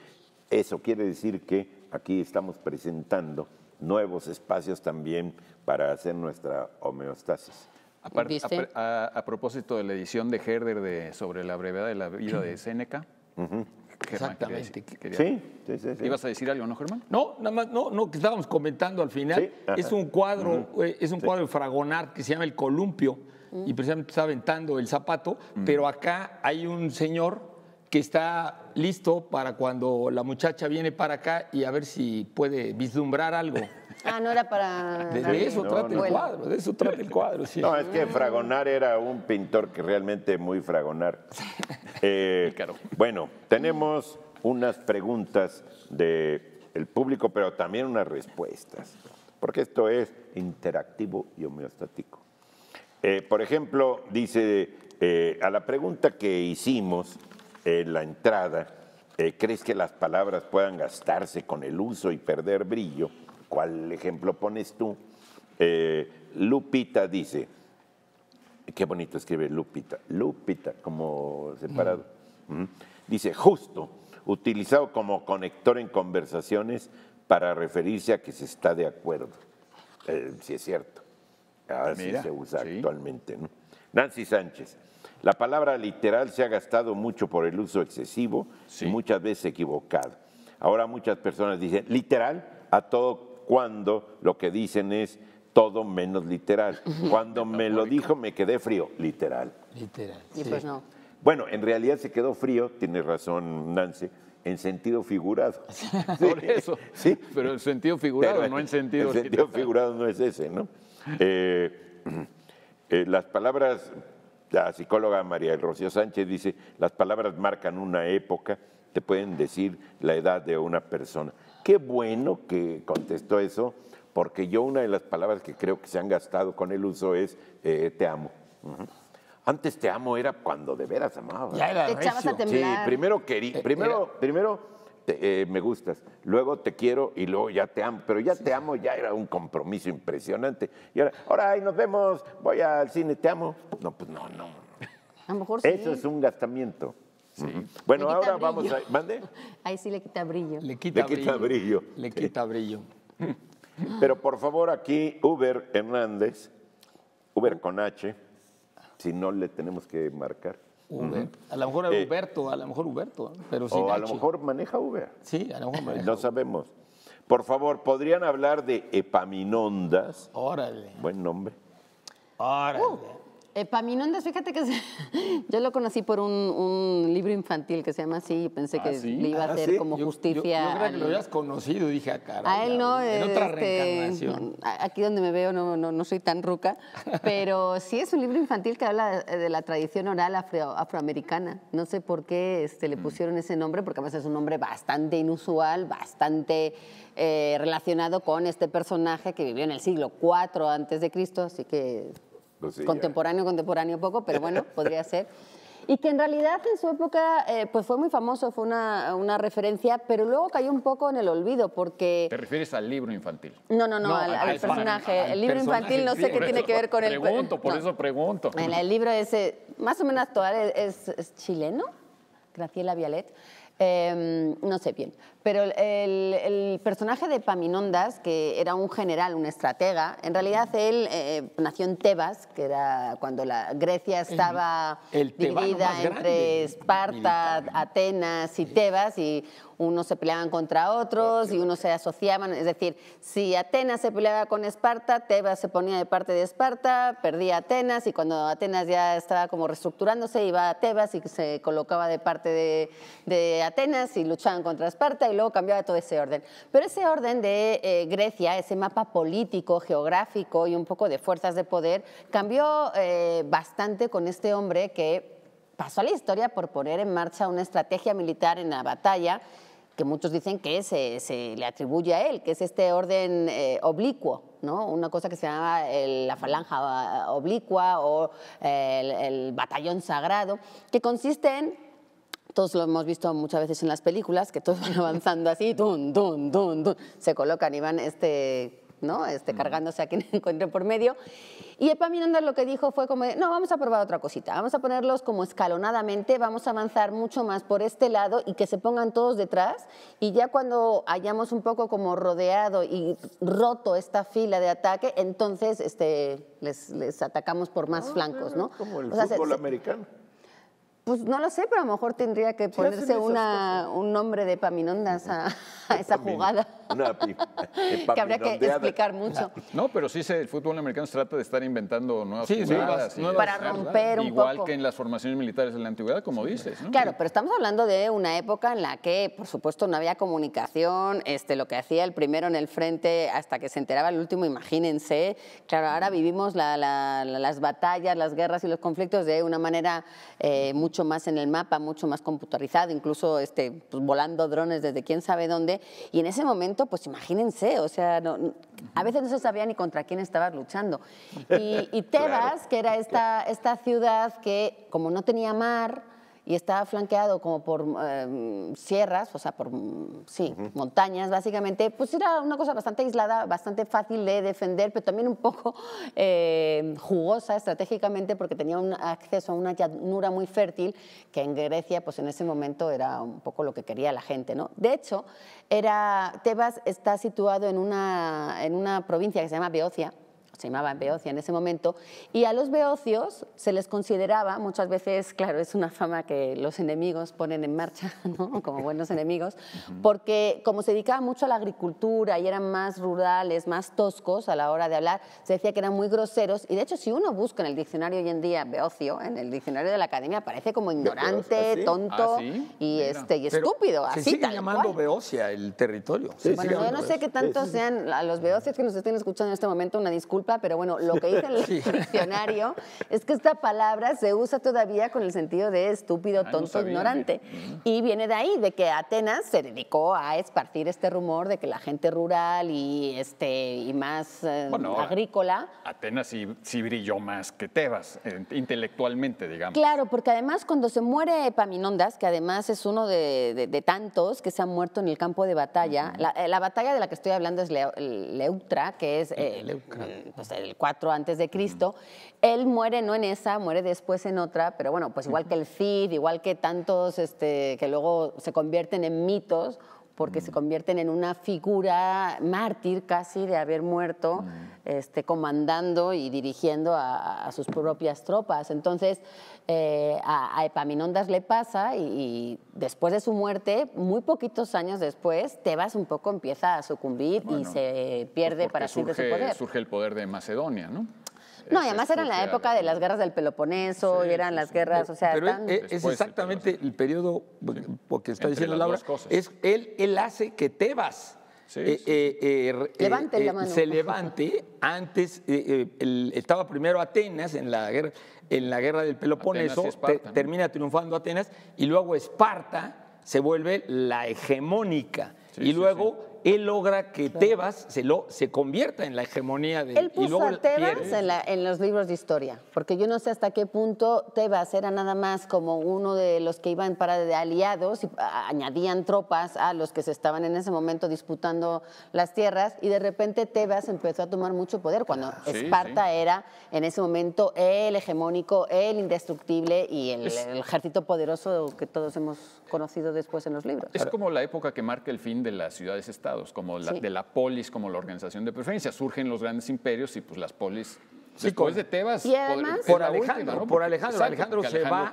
eso quiere decir que aquí estamos presentando nuevos espacios también para hacer nuestra homeostasis. A, propósito de la edición de Herder de, sobre la brevedad de la vida de Seneca. Exactamente. sí, sí, sí, ¿Ibas a decir algo, no, Germán? No, nada más, no, no, que estábamos comentando al final. es un cuadro, eh, es un cuadro de Fragonard que se llama El Columpio, y precisamente está aventando el zapato, mm. pero acá hay un señor que está listo para cuando la muchacha viene para acá y a ver si puede vislumbrar algo. Ah, no era para... De, eso el cuadro, de eso trata el cuadro, No, es que Fragonar era un pintor que realmente muy Fragonar. Eh, bueno, tenemos unas preguntas del público, pero también unas respuestas, porque esto es interactivo y homeostático. Eh, por ejemplo, dice, eh, a la pregunta que hicimos en la entrada, eh, ¿crees que las palabras puedan gastarse con el uso y perder brillo? ¿Cuál ejemplo pones tú? Lupita dice, qué bonito escribe Lupita, Lupita, como separado. Mm. Dice, justo, utilizado como conector en conversaciones para referirse a que se está de acuerdo. si es cierto. Así ah, se usa actualmente. Nancy Sánchez. La palabra literal se ha gastado mucho por el uso excesivo y muchas veces equivocado. Ahora muchas personas dicen literal a todo cuando lo que dicen es todo menos literal. Cuando me lo dijo me quedé frío, literal. Literal. Y pues no. Bueno, en realidad se quedó frío, tienes razón Nancy, en sentido figurado. Por eso. Sí. Pero en sentido figurado, no en sentido En sentido figurado no es ese, ¿no? Eh, eh, las palabras, la psicóloga María Rocío Sánchez dice, las palabras marcan una época, te pueden decir la edad de una persona. Qué bueno que contestó eso, porque yo una de las palabras que creo que se han gastado con el uso es eh, te amo. Antes te amo era cuando de veras amaba. Ya te echabas a Sí, primero quería, primero, primero eh, me gustas, luego te quiero y luego ya te amo. Pero ya te amo ya era un compromiso impresionante. Y ahora, ahora ahí nos vemos, voy al cine, te amo. No, pues no, no. Eso es un gastamiento. Bueno, ahora vamos a. ¿Mande? Ahí sí le quita brillo. Le quita, brillo. Le quita brillo. Pero por favor, aquí Uber Hernández, Uber con H, si no le tenemos que marcar. A lo mejor a eh, a lo mejor Uberto, pero a lo mejor maneja Uber. Sí, a lo mejor maneja. no sabemos. Por favor, ¿podrían hablar de Epaminondas? Órale. Buen nombre. Órale. Uh. Eh, Paminondas, fíjate que yo lo conocí por un, libro infantil que se llama así y pensé que ah, le iba a ah, hacer como justicia. Yo, creo que lo habías conocido, dije, ah, a él no, en otra este, reencarnación. Aquí donde me veo no, no, soy tan ruca, pero sí es un libro infantil que habla de la tradición oral afroamericana. No sé por qué este, le mm. pusieron ese nombre, porque además es un nombre bastante inusual, bastante eh, relacionado con este personaje que vivió en el siglo IV antes de Cristo, así que pues contemporáneo, contemporáneo poco, pero bueno, podría ser. Y que en realidad en su época eh, pues fue muy famoso, fue una, referencia, pero luego cayó un poco en el olvido porque... ¿Te refieres al libro infantil? No, no, no, al, personaje. el libro infantil no sé qué tiene que ver con el... Pregunto, por eso pregunto. En el libro ese, más o menos actual, es, chileno, Graciela Vialet. Em, no sé bien, pero el, personaje de Paminondas, que era un general, un estratega, en realidad él eh, eh, nació en Tebas, que era cuando la Grecia estaba dividida entre Esparta, Atenas y Tebas, y unos se peleaban contra otros y unos se asociaban. Es decir, si Atenas se peleaba con Esparta, Tebas se ponía de parte de Esparta, perdía Atenas y cuando Atenas ya estaba como reestructurándose, iba a Tebas y se colocaba de parte de, de Atenas y luchaban contra Esparta luego cambiaba todo ese orden. Pero ese orden de eh, Grecia, ese mapa político, geográfico y un poco de fuerzas de poder, cambió eh, bastante con este hombre que pasó a la historia por poner en marcha una estrategia militar en la batalla que muchos dicen que se, le atribuye a él, que es este orden eh, oblicuo, ¿no? Una cosa que se llama la falanja oblicua o el, batallón sagrado, que consiste en todos lo hemos visto muchas veces en las películas, que todos van avanzando así, se colocan y van este, ¿no? este, cargándose a quien encuentre por medio. Y Epaminondas lo que dijo fue como, no, vamos a probar otra cosita, vamos a ponerlos como escalonadamente, vamos a avanzar mucho más por este lado y que se pongan todos detrás y ya cuando hayamos un poco como rodeado y roto esta fila de ataque, entonces este, les, les atacamos por más ah, flancos, ¿no? Como el o fútbol americano. Pues no lo sé, pero a lo mejor tendría que ponerse un nombre de Paminondas a esa jugada. Eh, que habría que explicar mucho. No, pero sí el fútbol americano se trata de estar inventando nuevas cosas jugadas. para romper un Igual que en las formaciones militares de la antigüedad, como dices. Claro, pero estamos hablando de una época en la que, por supuesto, no había comunicación, este, lo que hacía el primero en el frente hasta que se enteraba el último, imagínense. Claro, ahora vivimos las batallas, las guerras y los conflictos de una manera eh, mucho más en el mapa, mucho más computarizado, incluso este, pues, volando drones desde quién sabe dónde. Y en ese momento pues imagínense, o sea, a veces no se sabía ni contra quién estaba luchando. Y, Tebas, que era esta, esta ciudad que como no tenía mar, y estaba flanqueado como por em, sierras, o sea, por mm, montañas, básicamente, pues era una cosa bastante aislada, bastante fácil de defender, pero también un poco em, jugosa estratégicamente porque tenía un acceso a una llanura muy fértil que en Grecia, pues en ese momento era un poco lo que quería la gente, ¿no? De hecho, era, Tebas está situado en una, en una provincia que se llama Beocia, se llamaba Beocia en ese momento, y a los Beocios se les consideraba, muchas veces, claro, es una fama que los enemigos ponen en marcha, ¿no? como buenos enemigos, porque como se dedicaban mucho a la agricultura y eran más rurales, más toscos a la hora de hablar, se decía que eran muy groseros, y de hecho si uno busca en el diccionario hoy en día Beocio, en el diccionario de la academia, aparece como ignorante, ¿Ah, ¿Ah, tonto Y, este, y estúpido. así, se sigue llamando Beocia el territorio. bueno, yo no sé qué tanto sean a los Beocios que nos estén escuchando en este momento, una disculpa pero bueno, lo que dice el diccionario es que esta palabra se usa todavía con el sentido de estúpido, tonto, ignorante. Y viene de ahí, de que Atenas se dedicó a esparcir este rumor de que la gente rural y, este, y más eh, agrícola... Atenas sí, brilló más que Tebas, eh, intelectualmente, digamos. Claro, porque además cuando se muere Epaminondas, que además es uno de, tantos que se han muerto en el campo de batalla, eh, la, batalla de la que estoy hablando es Leutra, que es el 4 antes de Cristo. Él muere no en esa, muere después en otra, pero bueno, pues igual que el Cid, igual que tantos este, que luego se convierten en mitos porque se mm. convierten en una figura mártir casi de haber muerto, mm. este, comandando y dirigiendo a, sus propias tropas. Entonces, eh, a, Epaminondas le pasa y, después de su muerte, muy poquitos años después, Tebas un poco empieza a sucumbir y se pues pierde para siempre su poder. Surge el poder de Macedonia, ¿no? No, además era en la época de las guerras del Peloponeso y eran las guerras, o sea, es, exactamente el, periodo porque está diciendo diciendo Laura, es él él hace que Tebas se levante antes eh, eh, estaba primero Atenas en la guerra en la guerra del Peloponeso termina triunfando Atenas y luego Esparta se vuelve la hegemónica y luego él logra que Tebas se, lo, se convierta en la hegemonía de él. Puso a Tebas en, en, los libros de historia, porque yo no sé hasta qué punto Tebas era nada más como uno de los que iban para de aliados y ah, añadían tropas a los que se estaban en ese momento disputando las tierras y de repente Tebas empezó a tomar mucho poder cuando Esparta era en ese momento el hegemónico, el indestructible y el, el, ejército poderoso que todos hemos conocido después en los libros. Es como la época que marca el fin de las ciudades-estado como la, de la polis, como la organización de preferencia. Surgen los grandes imperios y pues las polis Después de Tebas. por Alejandro, por Alejandro, Alejandro se va,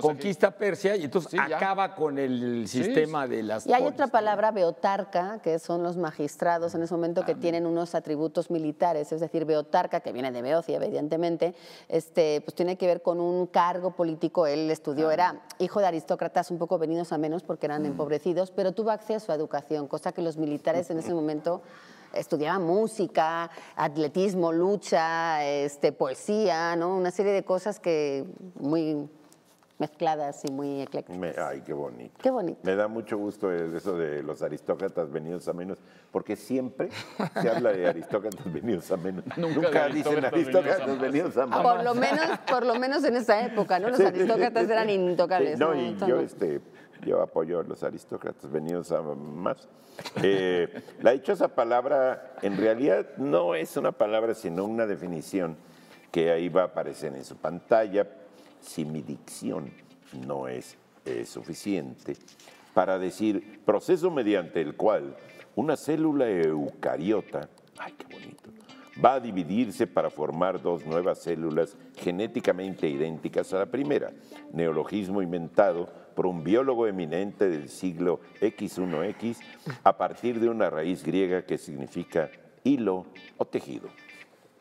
conquista Persia y entonces acaba con el sistema de las. Y hay otra palabra, beotarca, que son los magistrados en ese momento que ah, tienen unos atributos militares, es decir, beotarca, que viene de Beocia, evidentemente, este, pues tiene que ver con un cargo político. Él estudió, ah. era hijo de aristócratas, un poco venidos a menos porque eran mm. empobrecidos, pero tuvo acceso a educación, cosa que los militares en ese momento estudiaba música, atletismo, lucha, este, poesía, ¿no? Una serie de cosas que muy mezcladas y muy eclécticas. ay, qué bonito. Qué bonito. Me da mucho gusto eso de los aristócratas venidos a menos, porque siempre se habla de aristócratas venidos a menos. Nunca, Nunca dicen aristócratas venidos a menos. Por lo menos, por lo menos en esa época, ¿no? Los aristócratas eran intocables. no, y yo este yo apoyo a los aristócratas venidos a más. Eh, la dichosa palabra en realidad no es una palabra, sino una definición que ahí va a aparecer en su pantalla. Si mi dicción no es suficiente para decir proceso mediante el cual una célula eucariota, ay qué bonito, va a dividirse para formar dos nuevas células genéticamente idénticas a la primera, neologismo inventado por un biólogo eminente del siglo X1X a partir de una raíz griega que significa hilo o tejido.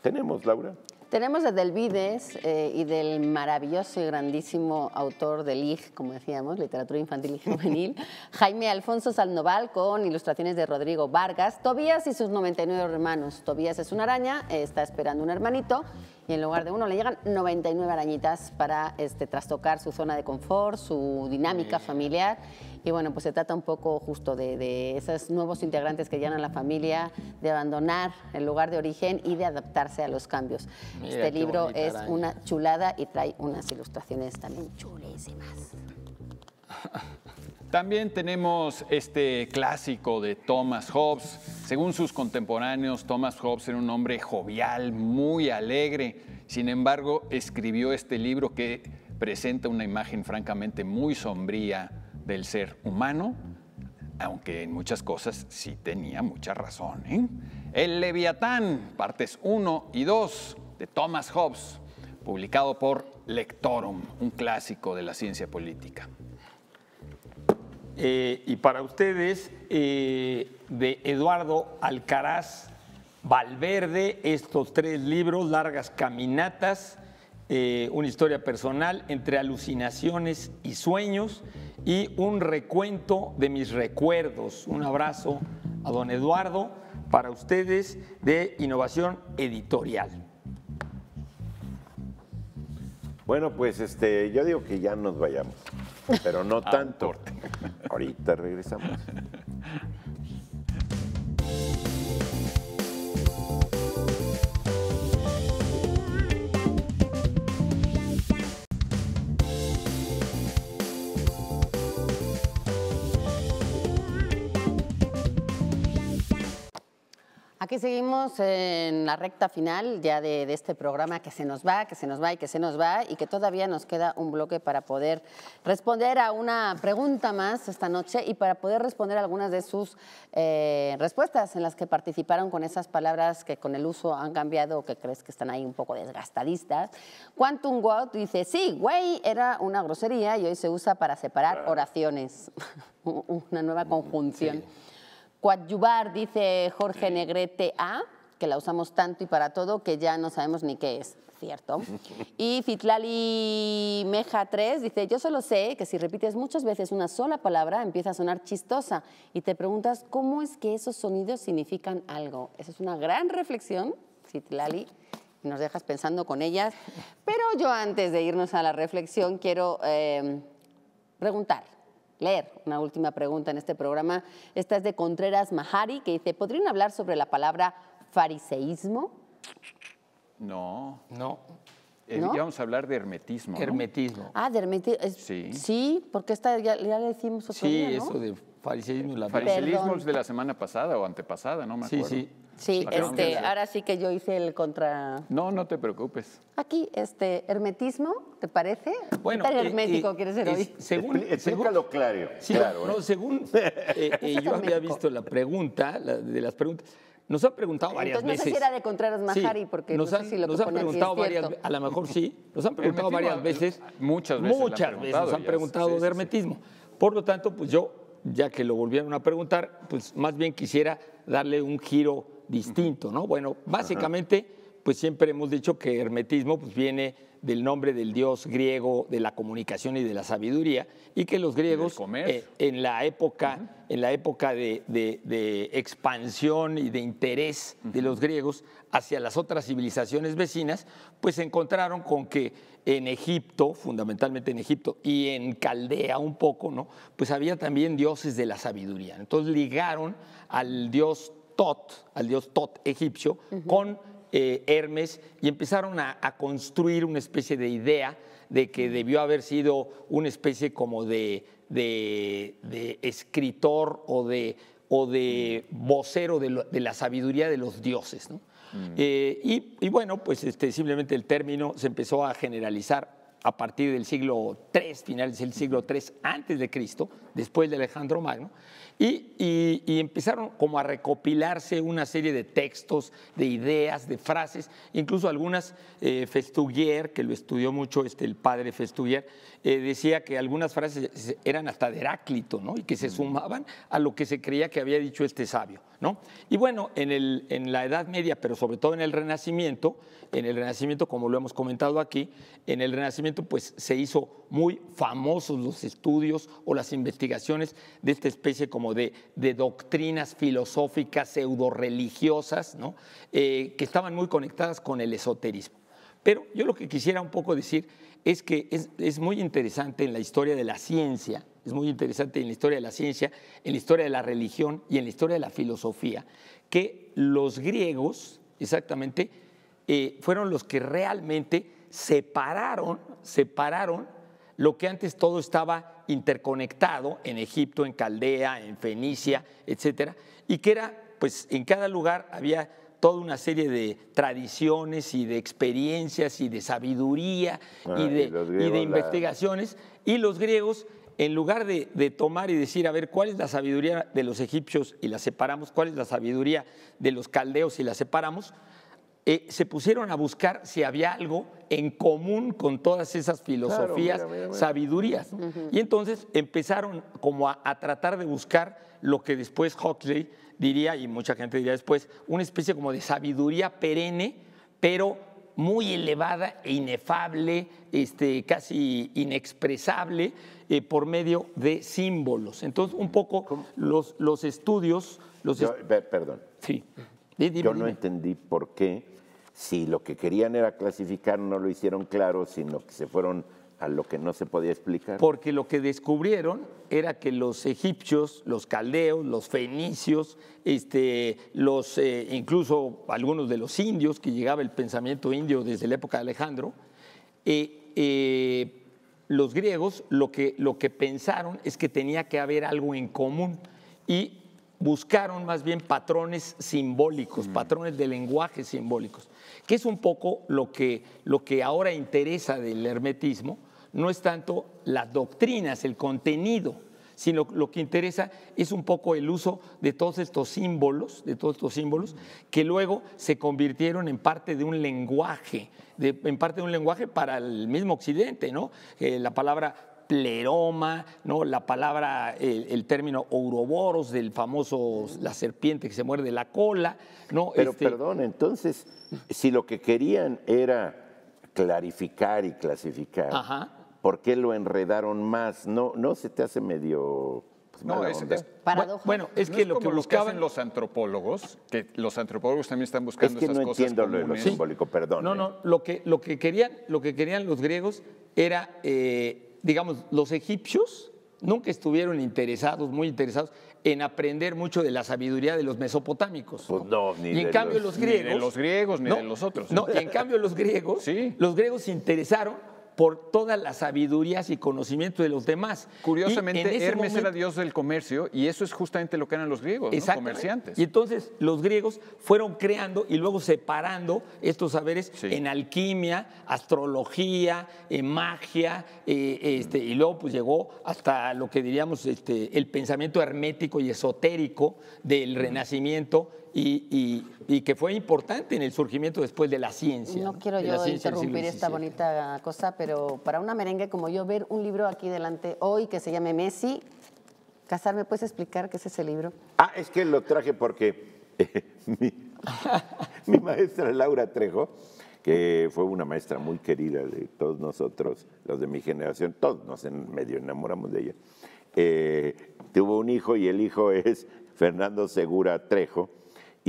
¿Tenemos, Laura? Tenemos de Delvides eh, y del maravilloso y grandísimo autor del IG, como decíamos, literatura infantil y juvenil, Jaime Alfonso Salnoval con ilustraciones de Rodrigo Vargas, Tobías y sus 99 hermanos. Tobías es una araña, está esperando un hermanito y en lugar de uno le llegan 99 arañitas para este, trastocar su zona de confort, su dinámica familiar y bueno, pues se trata un poco justo de, esos nuevos integrantes que llegan a la familia, de abandonar el lugar de origen y de adaptarse a los cambios. este libro es una chulada y trae unas ilustraciones también chulísimas. También tenemos este clásico de Thomas Hobbes. Según sus contemporáneos, Thomas Hobbes era un hombre jovial, muy alegre. Sin embargo, escribió este libro que presenta una imagen francamente muy sombría del ser humano, aunque en muchas cosas sí tenía mucha razón. ¿eh? El Leviatán, partes 1 y 2 de Thomas Hobbes, publicado por Lectorum, un clásico de la ciencia política. Eh, y para ustedes, eh, de Eduardo Alcaraz Valverde, estos tres libros, Largas Caminatas, Una historia personal, entre alucinaciones y sueños y un recuento de mis recuerdos. Un abrazo a don Eduardo para ustedes de Innovación Editorial. Bueno, pues este, yo digo que ya nos vayamos, pero no tanto. Ahorita regresamos. Aquí seguimos en la recta final ya de, este programa que se nos va, que se nos va y que se nos va y que todavía nos queda un bloque para poder responder a una pregunta más esta noche y para poder responder algunas de sus eh, respuestas en las que participaron con esas palabras que con el uso han cambiado o que crees que están ahí un poco desgastadistas. Quantum God dice, sí, güey era una grosería y hoy se usa para separar oraciones, una nueva mm, conjunción. Coadyuvar, dice Jorge Negrete A, que la usamos tanto y para todo que ya no sabemos ni qué es, ¿cierto? Y Fitlali Meja 3 dice, yo solo sé que si repites muchas veces una sola palabra empieza a sonar chistosa y te preguntas cómo es que esos sonidos significan algo. Esa es una gran reflexión, Citlali, nos dejas pensando con ellas. Pero yo antes de irnos a la reflexión quiero eh, preguntar leer una última pregunta en este programa. Esta es de Contreras Mahari, que dice, ¿podrían hablar sobre la palabra fariseísmo? No. No. Eh, ya vamos a hablar de hermetismo. Hermetismo. Ah, de hermetismo. Sí. Sí, porque esta ya, le decimos otro sí, eso de Fariseísmos, de la semana pasada o antepasada, no me acuerdo. Sí, sí. Sí, este, ahora sí que yo hice el contra. No, no te preocupes. Aquí, este, hermetismo, ¿te parece? Bueno, ¿Qué hermético quieres ser hoy? según, lo claro. Sí, claro no, eh. según eh, eh, yo había visto la pregunta, de las preguntas. Nos han preguntado varias Entonces, veces. no sé si era de Contreras Majari, porque nos no han, sé si lo nos preguntado varias A lo mejor sí. Nos han preguntado varias veces. Muchas veces. Muchas veces. Nos han preguntado de hermetismo. Por lo tanto, pues yo ya que lo volvieron a preguntar, pues más bien quisiera darle un giro distinto, ¿no? Bueno, básicamente, pues siempre hemos dicho que hermetismo pues, viene del nombre del dios griego de la comunicación y de la sabiduría, y que los griegos eh, en la época, en la época de, expansión y de interés de los griegos hacia las otras civilizaciones vecinas, pues se encontraron con que en Egipto, fundamentalmente en Egipto, y en Caldea un poco, ¿no? Pues había también dioses de la sabiduría. Entonces ligaron al dios Tot, al dios Tot egipcio, con eh, Hermes y empezaron a, construir una especie de idea de que debió haber sido una especie como de, escritor o de, vocero de, la sabiduría de los dioses. Mm. Eh, y, bueno, pues este, simplemente el término se empezó a generalizar a partir del siglo III, finales del siglo III antes de Cristo, después de Alejandro Magno, y, empezaron como a recopilarse una serie de textos, de ideas, de frases, incluso algunas, eh, que lo estudió mucho este, el padre Festuguier, eh, decía que algunas frases eran hasta de Heráclito, ¿no? Y que se mm. sumaban a lo que se creía que había dicho este sabio, ¿no? Y bueno, en, el, en la Edad Media, pero sobre todo en el Renacimiento, en el Renacimiento, como lo hemos comentado aquí, en el Renacimiento pues se hizo muy famosos los estudios o las investigaciones de esta especie como de, doctrinas filosóficas pseudo-religiosas, eh, que estaban muy conectadas con el esoterismo. Pero yo lo que quisiera un poco decir es que es, muy interesante en la historia de la ciencia, es muy interesante en la historia de la ciencia, en la historia de la religión y en la historia de la filosofía, que los griegos, exactamente, eh, fueron los que realmente separaron, separaron lo que antes todo estaba interconectado en Egipto, en Caldea, en Fenicia, etcétera, y que era, pues en cada lugar había toda una serie de tradiciones y de experiencias y de sabiduría y, ah, de, investigaciones. Y los griegos, en lugar de, de, tomar y decir, a ver, ¿cuál es la sabiduría de los egipcios y la separamos? ¿Cuál es la sabiduría de los caldeos y la separamos? Eh, se pusieron a buscar si había algo en común con todas esas filosofías, sabidurías. Y entonces empezaron como a, tratar de buscar lo que después Huxley diría, y mucha gente diría después, una especie como de sabiduría perenne, pero muy elevada e inefable, este, casi inexpresable, eh, por medio de símbolos. Entonces, un poco los, los estudios... Los perdón. Sí. Yo no entendí por qué si lo que querían era clasificar no lo hicieron claro, sino que se fueron a lo que no se podía explicar. Porque lo que descubrieron era que los egipcios, los caldeos, los fenicios, este, los, eh, incluso algunos de los indios, que llegaba el pensamiento indio desde la época de Alejandro, eh, eh, los griegos lo que, lo que pensaron es que tenía que haber algo en común y buscaron más bien patrones simbólicos, mm. patrones de lenguaje simbólicos que es un poco lo que, lo que ahora interesa del hermetismo, no es tanto las doctrinas, el contenido, sino lo que interesa es un poco el uso de todos estos símbolos, de todos estos símbolos, que luego se convirtieron en parte de un lenguaje, en parte de un lenguaje para el mismo Occidente, ¿no? Eh, la palabra pleroma, ¿no? la palabra, el, término ouroboros del famoso, la serpiente que se muerde la cola. ¿no? Pero este, perdón, entonces, si lo que querían era clarificar y clasificar, ¿por qué lo enredaron más? ¿No, no se te hace medio... Pues, no, es, Bueno, es que lo que buscaban los antropólogos, que los antropólogos también están buscando es que no cosas entiendo lo simbólico, perdón. No, eh. no, lo que, lo que, querían, lo que querían los griegos era eh, digamos, los egipcios nunca estuvieron interesados, muy interesados, en aprender mucho de la sabiduría de los mesopotámicos. Pues no, ni y en cambio los, griegos. Ni los griegos, ni no, de los otros. No, y en cambio los griegos, los griegos se interesaron por todas las sabidurías y conocimientos de los demás. Curiosamente, Hermes era dios del comercio y eso es justamente lo que eran los griegos, Los comerciantes. Y entonces los griegos fueron creando y luego separando estos saberes en alquimia, astrología, en eh, magia, eh, este, y luego pues, llegó hasta lo que diríamos este, el pensamiento hermético y esotérico del Renacimiento y, que fue importante en el surgimiento después de la ciencia. No quiero yo interrumpir esta bonita cosa, pero para una merengue como yo, ver un libro aquí delante hoy que se llame Messi, Casar, ¿me puedes explicar qué es ese libro? Ah, es que lo traje porque eh, mi, maestra Laura Trejo, que fue una maestra muy querida de todos nosotros, los de mi generación, todos nos medio enamoramos de ella, eh, tuvo un hijo y el hijo es Fernando Segura Trejo,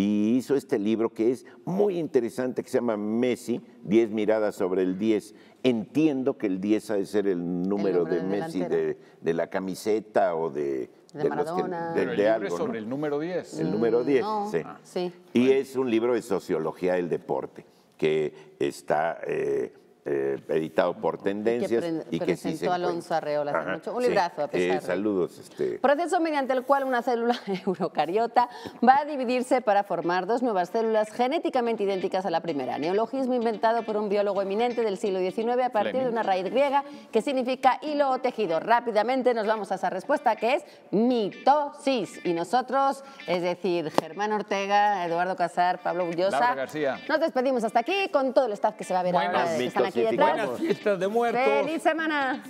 y hizo este libro que es muy interesante, que se llama Messi, 10 miradas sobre el 10. Entiendo que el 10 ha de ser el número, de Messi de, la camiseta o de... De, de Maradona. de, Pero el libro algo, es sobre el número 10. El número 10, mm, sí. Y es un libro de sociología del deporte, que está eh, eh, editado por Tendencias. Y que, presentó sí Alonso Arreola hace mucho. Un librazo, a eh, pesar. saludos. Este... Proceso mediante el cual una célula eurocariota va a dividirse para formar dos nuevas células genéticamente idénticas a la primera. Neologismo inventado por un biólogo eminente del siglo XIX a partir de una raíz griega que significa hilo o tejido. Rápidamente nos vamos a esa respuesta que es mitosis. Y nosotros, es decir, Germán Ortega, Eduardo Casar, Pablo Bullosa. Nos despedimos hasta aquí con todo el staff que se va a ver Buenas fiestas de muertos. Feliz semana.